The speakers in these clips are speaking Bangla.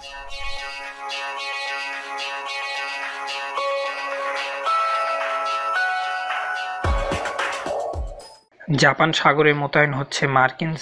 জাপান সাগরে মোতায়েন হচ্ছে মার্কিন সুপার কেরিয়ার কোরীয়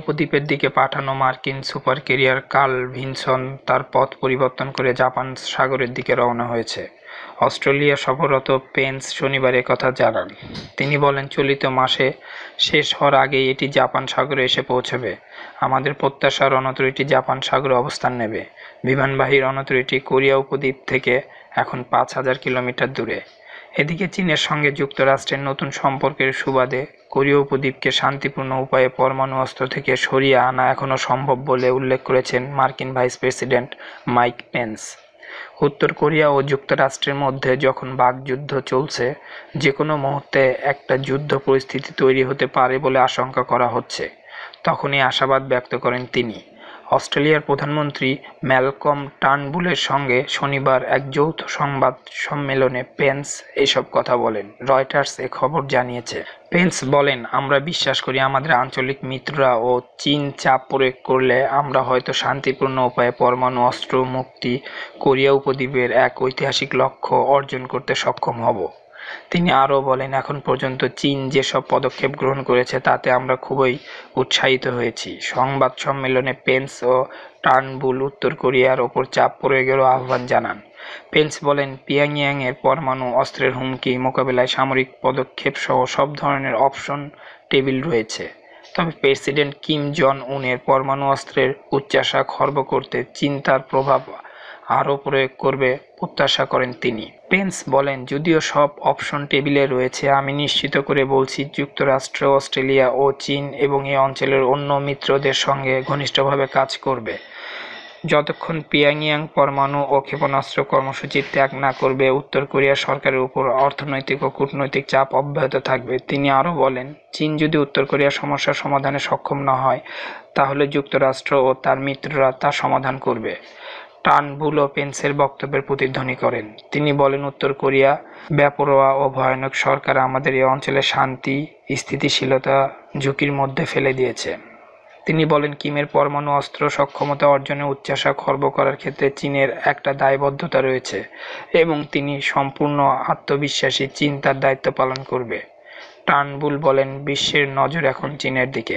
উপদ্বীপের দিকে পাঠানো মার্কিন সুপার কেরিয়ার কার্ল ভিনসন তার পথ পরিবর্তন করে জাপান সাগরের দিকে রওনা হয়েছে অস্ট্রেলিয়া সফররত পেন্স শনিবার কথা জানান। তিনি বলেন, চলিত মাসে শেষ হওয়ার আগেই এটি জাপান সাগরে এসে পৌঁছবে। আমাদের প্রত্যাশার অনতরিটি জাপান সাগরে অবস্থান নেবে। বিমানবাহী অনতরিটি কোরিয়া উপদ্বীপ থেকে এখন পাঁচ হাজার কিলোমিটার দূরে। এদিকে চীনের সঙ্গে যুক্তরাষ্ট্রের নতুন সম্পর্কের সুবাদে কোরিয়া উপদ্বীপকে শান্তিপূর্ণ উপায়ে পরমাণু অস্ত্র থেকে সরিয়ে আনা এখনো সম্ভব বলে উল্লেখ করেছেন মার্কিন ভাইস প্রেসিডেন্ট মাইক পেন্স। উত্তর কোরিয়া ও যুক্তরাষ্ট্রের মধ্যে যখন বাকযুদ্ধ চলছে, যেকোনো মুহূর্তে একটা যুদ্ধ পরিস্থিতি তৈরি হতে পারে বলে আশঙ্কা করা হচ্ছে, তখনই আশাবাদ ব্যক্ত করেন তিনি। অস্ট্রেলিয়ার প্রধানমন্ত্রী ম্যালকম টার্নবুলের সঙ্গে শনিবার এক যৌথ সংবাদ সম্মেলনে পেন্স এসব কথা বলেন রয়টার্স এ খবর জানিয়েছে পেন্স বলেন আমরা বিশ্বাস করি আমাদের আঞ্চলিক মিত্ররা ও চীন চাপ প্রয়োগ করলে আমরা হয়তো শান্তিপূর্ণ উপায়ে পরমাণু অস্ত্র মুক্তি কোরিয়া উপদ্বীপের এক ঐতিহাসিক লক্ষ্য অর্জন করতে সক্ষম হব তিনি আরও বলেন, এখন পর্যন্ত চীন যেসব পদক্ষেপ গ্রহণ করেছে তাতে আমরা খুবই উৎসাহিত হয়েছি। সংবাদ সম্মেলনে পেন্স ও টার্নবুল উত্তর কোরিয়ার ওপর চাপ প্রয়োগেরও আহ্বান জানান। পেন্স বলেন, এর পরমাণু অস্ত্রের হুমকি মোকাবেলায় সামরিক পদক্ষেপ সহ সব ধরনের অপশন টেবিল রয়েছে। তবে প্রেসিডেন্ট কিম জন উনের পরমাণু অস্ত্রের উচ্চাশা খর্ব করতে চিন্তার প্রভাব আরও প্রয়োগ করবে প্রত্যাশা করেন তিনি পেন্স বলেন যদিও সব অপশন টেবিলে রয়েছে আমি নিশ্চিত করে বলছি যুক্তরাষ্ট্র অস্ট্রেলিয়া ও চীন এবং এই অঞ্চলের অন্য মিত্রদের সঙ্গে ঘনিষ্ঠভাবে কাজ করবে যতক্ষণ পিয়াংইয়াং পরমাণু ও ক্ষেপণাস্ত্র কর্মসূচি ত্যাগ না করবে উত্তর কোরিয়া সরকারের উপর অর্থনৈতিক ও কূটনৈতিক চাপ অব্যাহত থাকবে তিনি আরও বলেন চীন যদি উত্তর কোরিয়া সমস্যা সমাধানে সক্ষম না হয় তাহলে যুক্তরাষ্ট্র ও তার মিত্ররা তা সমাধান করবে ও পেন্সের বক্তব্যের প্রতিধ্বনি করেন তিনি বলেন উত্তর কোরিয়া ব্যাপরোয়া ও ভয়ানক সরকার আমাদের এই অঞ্চলে শান্তি স্থিতিশীলতা ঝুঁকির মধ্যে ফেলে দিয়েছে তিনি বলেন কিমের পরমাণু অস্ত্র সক্ষমতা অর্জনে উচ্চাশা খর্ব করার ক্ষেত্রে চীনের একটা দায়বদ্ধতা রয়েছে এবং তিনি সম্পূর্ণ আত্মবিশ্বাসী চীন তার দায়িত্ব পালন করবে টার্নবুল বলেন বিশ্বের নজর এখন চীনের দিকে